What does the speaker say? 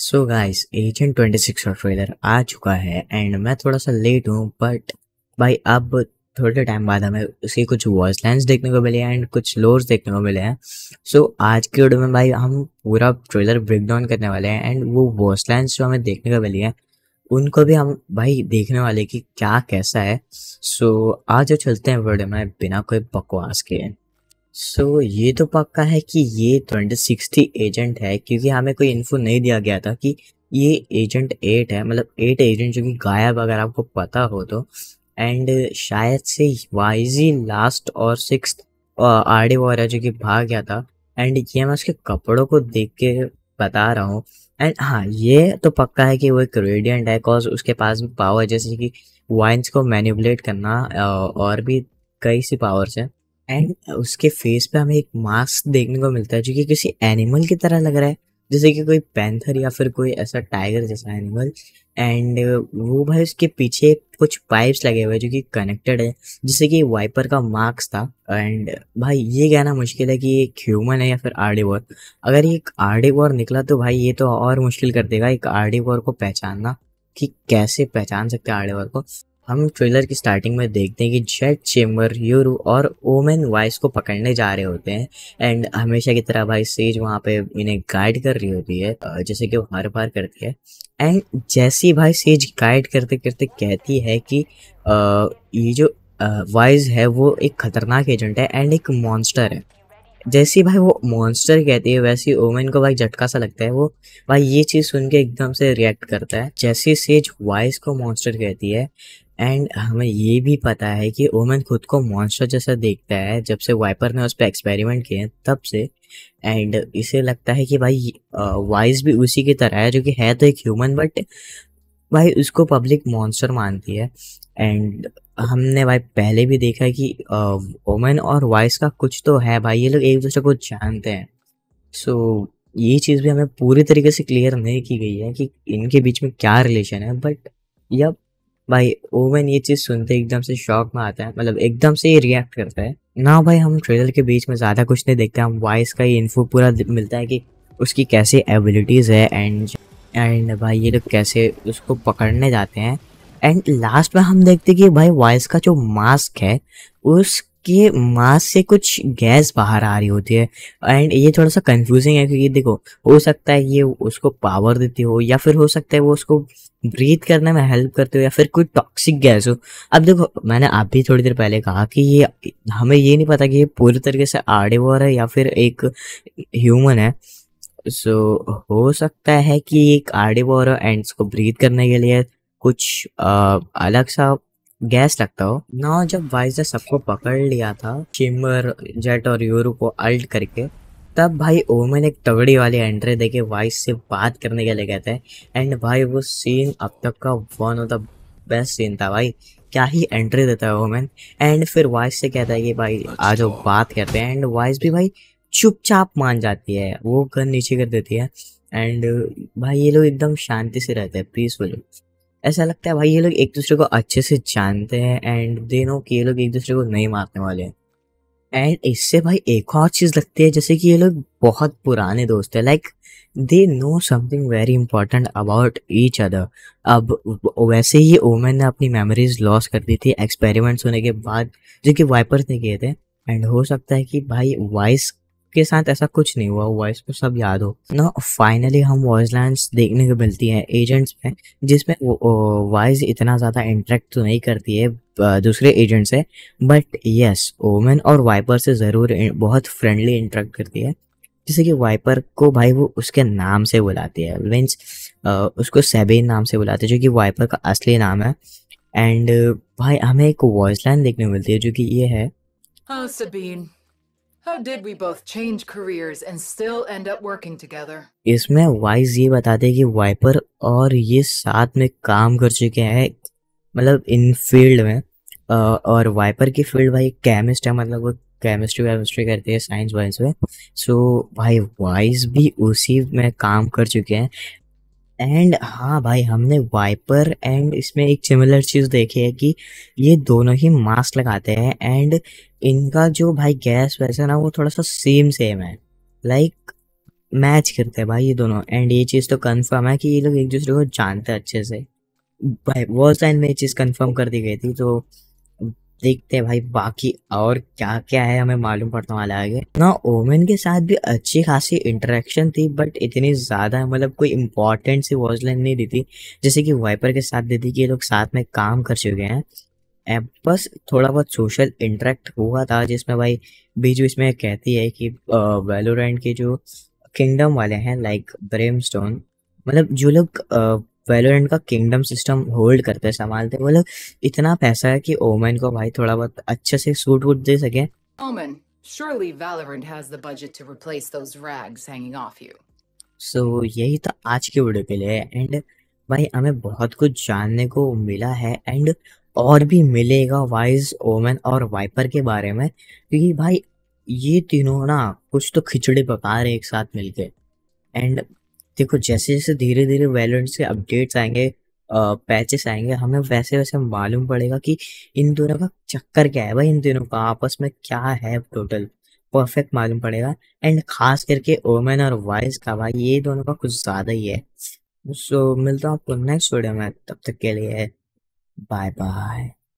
सो guys agent twenty six का trailer आ चुका है एंड मैं थोड़ा सा लेट हूँ बट भाई अब थोड़े टाइम बाद हमें उसके कुछ वॉइस लाइन्स देखने को मिले एंड कुछ लोर्स देखने को मिले हैं सो so, आज के वीडियो में भाई हम पूरा ट्रेलर ब्रेक डाउन करने वाले हैं एंड वो वॉइस लाइन्स जो हमें देखने को मिली हैं उनको भी हम भाई देखने वाले कि क्या कैसा है सो so, आज जो चलते हैं वीडियो में बिना कोई बकवास के सो so, ये तो पक्का है कि ये ट्वेंटी सिक्सटी एजेंट है क्योंकि हमें कोई इन्फो नहीं दिया गया था कि ये एजेंट एट है मतलब एट एजेंट जो कि गायब अगर आपको पता हो तो एंड शायद से वाइजी लास्ट और सिक्स आरडी वॉर जो कि भाग गया था एंड ये मैं उसके कपड़ों को देख के बता रहा हूँ एंड हाँ ये तो पक्का है कि वो एक रेडियंट है कॉज उसके पास पावर जैसे कि वाइन्स को मैनिपुलेट करना और भी कई सी पावर्स हैं एंड उसके फेस पे हमें एक मास्क देखने को मिलता है जो कि किसी एनिमल की तरह लग रहा है जैसे कि कोई पैंथर या फिर कोई ऐसा टाइगर जैसा एनिमल एंड वो भाई उसके पीछे कुछ पाइप्स लगे हुए हैं जो कि कनेक्टेड है जैसे कि वाइपर का मार्क्स था एंड भाई ये कहना मुश्किल है कि ये एक ह्यूमन है या फिर आर्डेवॉर अगर ये एक आर्डेवॉर निकला तो भाई ये तो और मुश्किल कर देगा एक आर्डेवॉर को पहचानना कि कैसे पहचान सकते हैं आर्डेवॉर को हम ट्रेलर की स्टार्टिंग में देखते हैं कि जेट चेम्बर यूरो और ओमेन वाइस को पकड़ने जा रहे होते हैं एंड हमेशा की तरह भाई सेज वहाँ पे इन्हें गाइड कर रही होती है जैसे कि वो हर बार करती है एंड जैसी भाई सेज गाइड करते करते कहती है कि आ, ये जो वाइज है वो एक खतरनाक एजेंट है एंड एक मॉन्स्टर है जैसी भाई वो मॉन्स्टर कहती है वैसी ओमेन को भाई झटका सा लगता है वो भाई ये चीज़ सुन के एकदम से रिएक्ट करता है जैसी सेज वाइस को मॉन्स्टर कहती है एंड हमें ये भी पता है कि ओमन खुद को मॉन्स्टर जैसा देखता है जब से वाइपर ने उस पर एक्सपेरिमेंट किए हैं तब से एंड इसे लगता है कि भाई वाइज भी उसी की तरह है जो कि है तो एक ह्यूमन बट भाई उसको पब्लिक मॉन्स्टर मानती है एंड हमने भाई पहले भी देखा है कि ओमन और वॉइस का कुछ तो है भाई ये लोग एक दूसरे को जानते हैं सो so, ये चीज़ भी हमें पूरी तरीके से क्लियर नहीं की गई है कि इनके बीच में क्या रिलेशन है बट यप भाई ओवन ये चीज़ सुनते एकदम से शॉक में आता है मतलब एकदम से ही रिएक्ट करता है ना भाई हम ट्रेलर के बीच में ज़्यादा कुछ नहीं देखते हम वॉइस का ही इन्फो पूरा मिलता है कि उसकी कैसी एबिलिटीज़ है एंड एंड भाई ये लोग कैसे उसको पकड़ने जाते हैं एंड लास्ट में हम देखते कि भाई वॉइस का जो मास्क है उस कि ये से कुछ गैस बाहर आ रही होती है एंड ये थोड़ा सा कंफ्यूजिंग है क्योंकि देखो हो सकता है ये उसको पावर देती हो या फिर हो सकता है वो उसको ब्रीथ करने में हेल्प करते हो या फिर कोई टॉक्सिक गैस हो अब देखो मैंने आप भी थोड़ी देर पहले कहा कि ये हमें ये नहीं पता कि ये पूरी तरीके से आर्डेवर है या फिर एक ह्यूमन है सो so, हो सकता है कि एक वो एंड इसको ब्रीथ करने के लिए कुछ आ, अलग सा गैस लगता हो ना जब वाइज ने सबको पकड़ लिया था शिमर जेट और यूरो को अल्ट करके तब भाई ओमेन एक तगड़ी वाली एंट्री देके वाइस से बात करने के लिए कहते हैं एंड भाई वो सीन अब तक का one of the best scene था भाई क्या ही एंट्री देता है ओमेन एंड फिर वाइस से कहता है कि भाई आ जाओ बात करते हैं एंड वाइस भी भाई चुपचाप मान जाती है वो गन नीचे कर देती है एंड भाई ये लोग एकदम शांति से रहते हैं पीसफुल ऐसा लगता है भाई ये लोग एक दूसरे को अच्छे से जानते हैं एंड दे नो कि ये लोग एक दूसरे को नहीं मारने वाले हैं एंड इससे भाई एक और चीज़ लगती है जैसे कि ये लोग बहुत पुराने दोस्त हैं like they know something very important about each other अब वैसे ही ओमेन ने अपनी मेमोरीज लॉस कर दी थी एक्सपेरिमेंट्स होने के बाद जो कि वाइपर्स ने किए थे एंड हो सकता है कि भाई वाइस सबके साथ ऐसा कुछ नहीं हुआ हुआ इसको सब याद हो ना फाइनली हम वॉइस लाइन्स देखने को मिलती है एजेंट्स में जिसमें वॉइस इतना ज़्यादा इंटरेक्ट तो नहीं करती है दूसरे एजेंट से बट यस ओमेन और वाइपर से ज़रूर बहुत फ्रेंडली इंटरेक्ट करती है जैसे कि वाइपर को भाई वो उसके नाम से बुलाती है मीन्स उसको सेबेन नाम से बुलाते हैं जो कि वाइपर का असली नाम है एंड भाई हमें एक वॉइस लाइन देखने मिलती है जो कि ये है oh, Sabine. How did we both change careers and still end up working together? इसमें वाइज ये बताते कि वाइपर और ये साथ में काम कर चुके हैं मतलब इन फील्ड में और वाइपर की फील्ड भाई केमिस्ट है मतलब वो केमिस्ट्री वेमिस्ट्री करती है साइंस वाइंस में सो so, भाई वाइज भी उसी में काम कर चुके हैं एंड हाँ भाई हमने वाइपर एंड इसमें एक सिमिलर चीज़ देखी है कि ये दोनों ही मास्क लगाते हैं एंड इनका जो भाई गैस वैसा ना वो थोड़ा सा सेम सेम है लाइक like, मैच करते हैं भाई ये दोनों एंड ये चीज़ तो कंफर्म है कि ये लोग एक दूसरे को जानते हैं अच्छे से भाई वो साइन में ये चीज़ कंफर्म कर दी गई थी तो देखते हैं भाई बाकी और क्या क्या है हमें मालूम पड़ने वाला आगे ना ओमेन के साथ भी अच्छी खासी इंटरेक्शन थी बट इतनी ज़्यादा मतलब कोई इम्पोर्टेंट सी वॉच लाइन नहीं दी थी जैसे कि वाइपर के साथ दी थी कि ये लोग साथ में काम कर चुके हैं बस थोड़ा बहुत सोशल इंटरेक्ट हुआ था जिसमें भाई बीजू इसमें कहती है कि वेलोरेंट के जो किंगडम वाले हैं लाइक ब्रेम मतलब जो लोग वेलोरेंट का किंगडम सिस्टम होल्ड करते हैं संभालते वो लोग इतना पैसा है कि ओमेन को भाई थोड़ा बहुत अच्छे से सूट वूट दे सके Omen surely Valorant has the budget to replace those rags hanging off you so so, यही था आज के वीडियो के लिए एंड भाई हमें बहुत कुछ जानने को मिला है एंड और भी मिलेगा वाइज ओमेन और वाइपर के बारे में क्योंकि भाई ये तीनों ना कुछ तो खिचड़ी पका रहे एक साथ मिलके एंड देखो जैसे जैसे धीरे धीरे वैलेंट से अपडेट्स आएंगे पैचेस आएंगे हमें वैसे वैसे मालूम पड़ेगा कि इन दोनों का चक्कर क्या है भाई इन दोनों का आपस में क्या है टोटल परफेक्ट मालूम पड़ेगा एंड खास करके ओमेन और वाइज का भाई ये दोनों का कुछ ज़्यादा ही है सो so, मिलता हूँ आपको नेक्स्ट वीडियो में तब तक के लिए बाय बाय